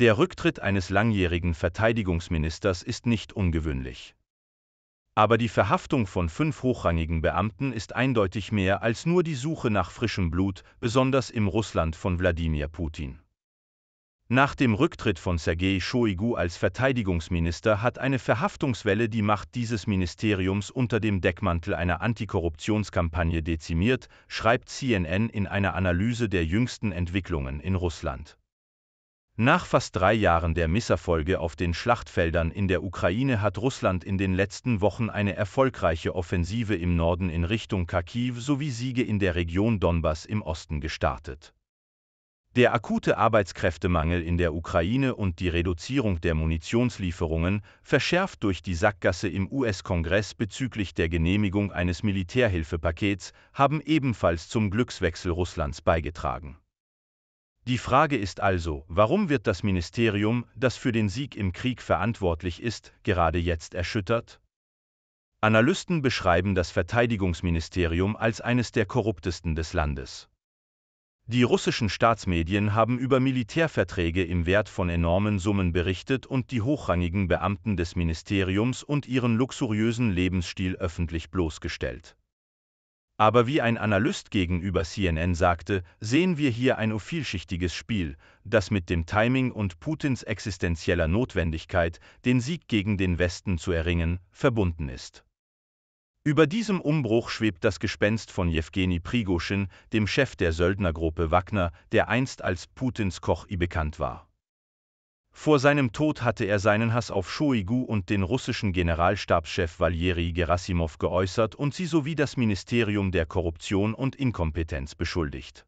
Der Rücktritt eines langjährigen Verteidigungsministers ist nicht ungewöhnlich. Aber die Verhaftung von fünf hochrangigen Beamten ist eindeutig mehr als nur die Suche nach frischem Blut, besonders im Russland von Wladimir Putin. Nach dem Rücktritt von Sergei Shoigu als Verteidigungsminister hat eine Verhaftungswelle die Macht dieses Ministeriums unter dem Deckmantel einer Antikorruptionskampagne dezimiert, schreibt CNN in einer Analyse der jüngsten Entwicklungen in Russland. Nach fast drei Jahren der Misserfolge auf den Schlachtfeldern in der Ukraine hat Russland in den letzten Wochen eine erfolgreiche Offensive im Norden in Richtung Kharkiv sowie Siege in der Region Donbass im Osten gestartet. Der akute Arbeitskräftemangel in der Ukraine und die Reduzierung der Munitionslieferungen, verschärft durch die Sackgasse im US-Kongress bezüglich der Genehmigung eines Militärhilfepakets, haben ebenfalls zum Glückswechsel Russlands beigetragen. Die Frage ist also, warum wird das Ministerium, das für den Sieg im Krieg verantwortlich ist, gerade jetzt erschüttert? Analysten beschreiben das Verteidigungsministerium als eines der korruptesten des Landes. Die russischen Staatsmedien haben über Militärverträge im Wert von enormen Summen berichtet und die hochrangigen Beamten des Ministeriums und ihren luxuriösen Lebensstil öffentlich bloßgestellt. Aber wie ein Analyst gegenüber CNN sagte, sehen wir hier ein vielschichtiges Spiel, das mit dem Timing und Putins existenzieller Notwendigkeit, den Sieg gegen den Westen zu erringen, verbunden ist. Über diesem Umbruch schwebt das Gespenst von Jewgeni Prigoschin, dem Chef der Söldnergruppe Wagner, der einst als Putins Koch bekannt war. Vor seinem Tod hatte er seinen Hass auf Shoigu und den russischen Generalstabschef Valeri Gerasimov geäußert und sie sowie das Ministerium der Korruption und Inkompetenz beschuldigt